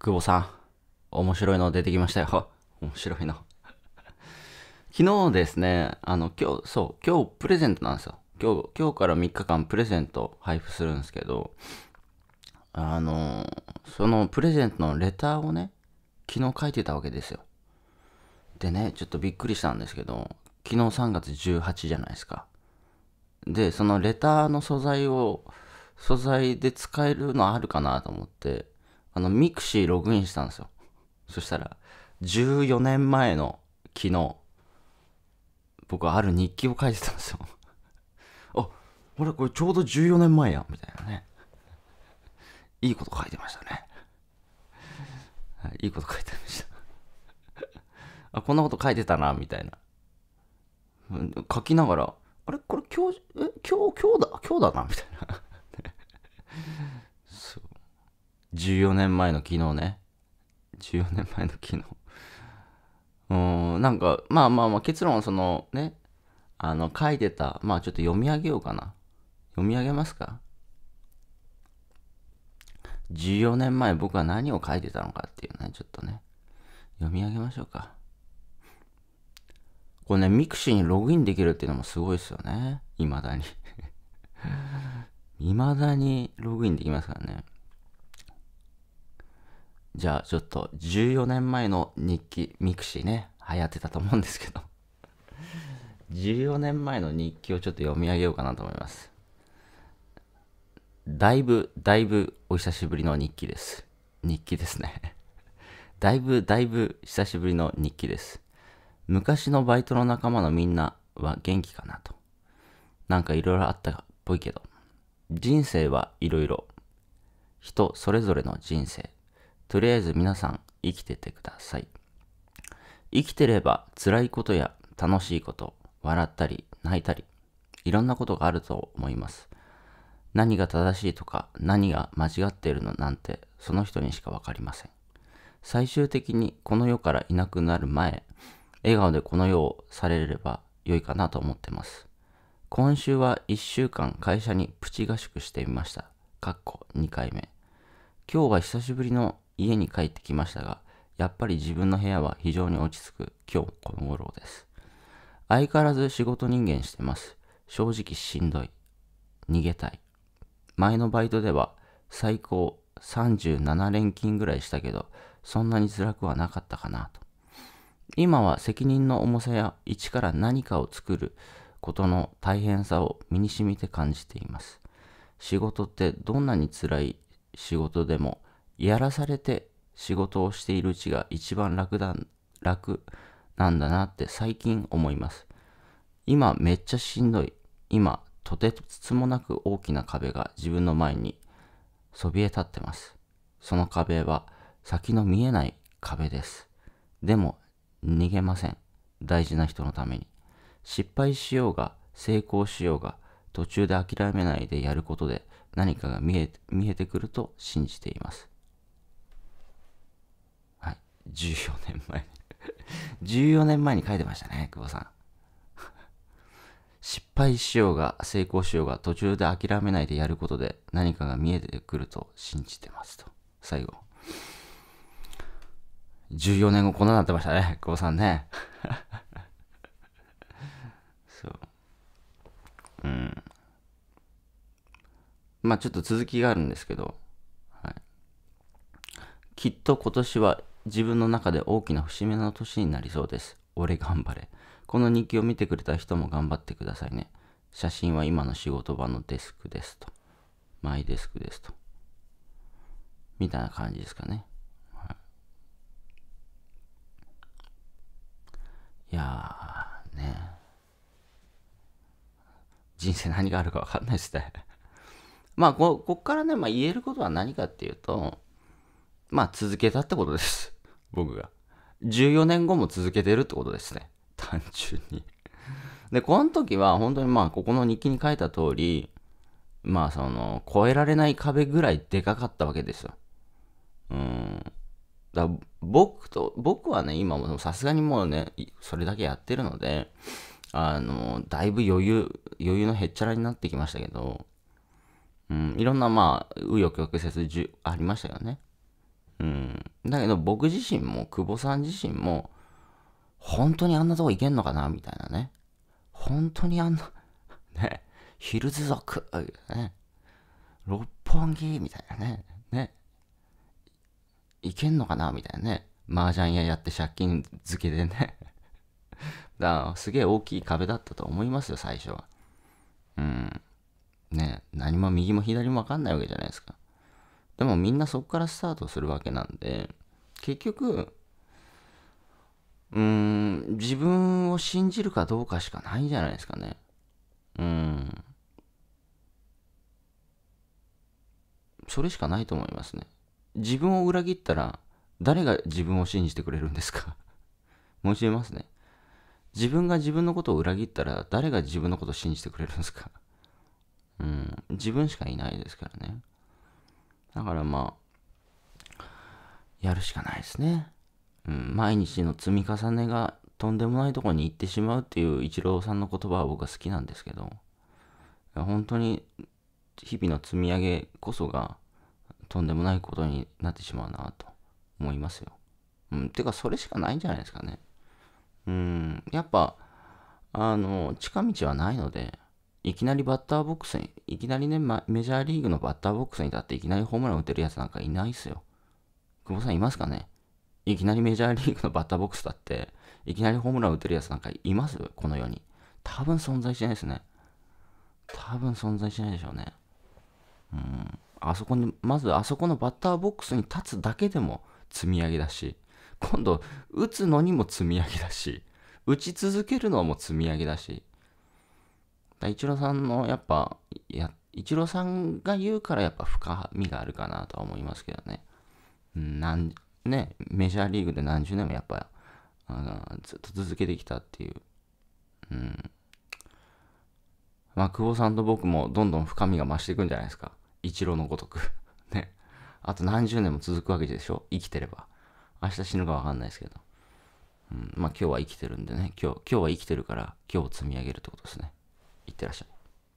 久保さん、面白いの出てきましたよ。面白いの。昨日ですね、あの、今日、そう、今日プレゼントなんですよ。今日、今日から3日間プレゼント配布するんですけど、あの、そのプレゼントのレターをね、昨日書いてたわけですよ。でね、ちょっとびっくりしたんですけど、昨日3月18じゃないですか。で、そのレターの素材を、素材で使えるのあるかなと思って、あの、ミクシーログインしたんですよ。そしたら、14年前の昨日、僕はある日記を書いてたんですよ。あ、ほら、これちょうど14年前や、みたいなね。いいこと書いてましたね。はい、いいこと書いてました。あ、こんなこと書いてたな、みたいな。書きながら、あれこれ今日、え、今日、今日だ、今日だな、みたいな。14年前の昨日ね。14年前の昨日。うん、なんか、まあまあまあ、結論、そのね、あの、書いてた、まあちょっと読み上げようかな。読み上げますか ?14 年前僕は何を書いてたのかっていうね、ちょっとね、読み上げましょうか。これね、ミクシーにログインできるっていうのもすごいですよね。未だに 未だにログインできますからね。じゃあちょっと14年前の日記、ミクシーね、流行ってたと思うんですけど14年前の日記をちょっと読み上げようかなと思います。だいぶ、だいぶお久しぶりの日記です。日記ですね だいぶ、だいぶ久しぶりの日記です。昔のバイトの仲間のみんなは元気かなと。なんかいろいろあったっぽいけど。人生はいろいろ。人それぞれの人生。とりあえず皆さん生きててください。生きてれば辛いことや楽しいこと、笑ったり泣いたり、いろんなことがあると思います。何が正しいとか何が間違っているのなんてその人にしか分かりません。最終的にこの世からいなくなる前、笑顔でこの世をされれば良いかなと思ってます。今週は1週間会社にプチ合宿してみました。かっこ2回目。今日は久しぶりの家に帰ってきましたが、やっぱり自分の部屋は非常に落ち着く今日この頃です。相変わらず仕事人間してます。正直しんどい。逃げたい。前のバイトでは最高37連勤ぐらいしたけど、そんなに辛くはなかったかなと。今は責任の重さや一から何かを作ることの大変さを身に染みて感じています。仕事ってどんなに辛い仕事でもやらされて仕事をしているうちが一番楽だ、楽なんだなって最近思います。今めっちゃしんどい。今、とてつもなく大きな壁が自分の前にそびえ立ってます。その壁は先の見えない壁です。でも、逃げません。大事な人のために。失敗しようが、成功しようが、途中で諦めないでやることで何かが見え見えてくると信じています。14年前14年前に書いてましたね、久保さん。失敗しようが成功しようが途中で諦めないでやることで何かが見えてくると信じてますと。最後。14年後こんななってましたね、久保さんね。そう。うん。まあちょっと続きがあるんですけど、はい、きっと今年は自分の中で大きな節目の年になりそうです。俺頑張れ。この日記を見てくれた人も頑張ってくださいね。写真は今の仕事場のデスクですと。マイデスクですと。みたいな感じですかね。はい、いやーね。人生何があるか分かんないですね。まあこ、こっからね、まあ、言えることは何かっていうと、まあ続けたってことです。僕が。14年後も続けてるってことですね。単純にで、この時は本当にまあここの日記に書いた通り、まあその、超えられない壁ぐらいでかかったわけですよ。うん。だ僕と、僕はね、今もさすがにもうね、それだけやってるので、あの、だいぶ余裕、余裕のへっちゃらになってきましたけど、うん、いろんなまあ、紆余曲折ありましたよね。うん。だけど僕自身も、久保さん自身も、本当にあんなとこ行けんのかなみたいなね。本当にあんなね、ヒルズ族、ね、六本木みたいなね、ね、行けんのかなみたいなね。麻雀屋やって借金付けでねだからすげえ大きい壁だったと思いますよ、最初は。うん。ね何も右も左もわかんないわけじゃないですか。でもみんなそこからスタートするわけなんで、結局、うん、自分を信じるかどうかしかないんじゃないですかね。うん。それしかないと思いますね。自分を裏切ったら、誰が自分を信じてくれるんですか申し上げますね。自分が自分のことを裏切ったら、誰が自分のことを信じてくれるんですかうん。自分しかいないですからね。だからまあ、やるしかないですね。うん、毎日の積み重ねがとんでもないとこに行ってしまうっていうイチローさんの言葉は僕は好きなんですけど、本当に日々の積み上げこそがとんでもないことになってしまうなと思いますよ。うん、てかそれしかないんじゃないですかね。うん、やっぱ、あの、近道はないので、いきなりバッターボックスに、いきなりね、メジャーリーグのバッターボックスに立っていきなりホームラン打てるやつなんかいないっすよ。久保さんいますかねいきなりメジャーリーグのバッターボックスだって、いきなりホームラン打てるやつなんかいますこの世に。多分存在しないですね。多分存在しないでしょうね。うん。あそこに、まずあそこのバッターボックスに立つだけでも積み上げだし、今度、打つのにも積み上げだし、打ち続けるのはもう積み上げだし、イチローさんのやっぱ、や、一郎さんが言うからやっぱ深みがあるかなとは思いますけどね。なん、ね、メジャーリーグで何十年もやっぱ、あずっと続けてきたっていう。うん。まあ、久保さんと僕もどんどん深みが増していくんじゃないですか。一郎のごとく ね。あと何十年も続くわけでしょ生きてれば。明日死ぬかわかんないですけど。うん、まあ今日は生きてるんでね。今日、今日は生きてるから今日を積み上げるってことですね。いってらっしゃい。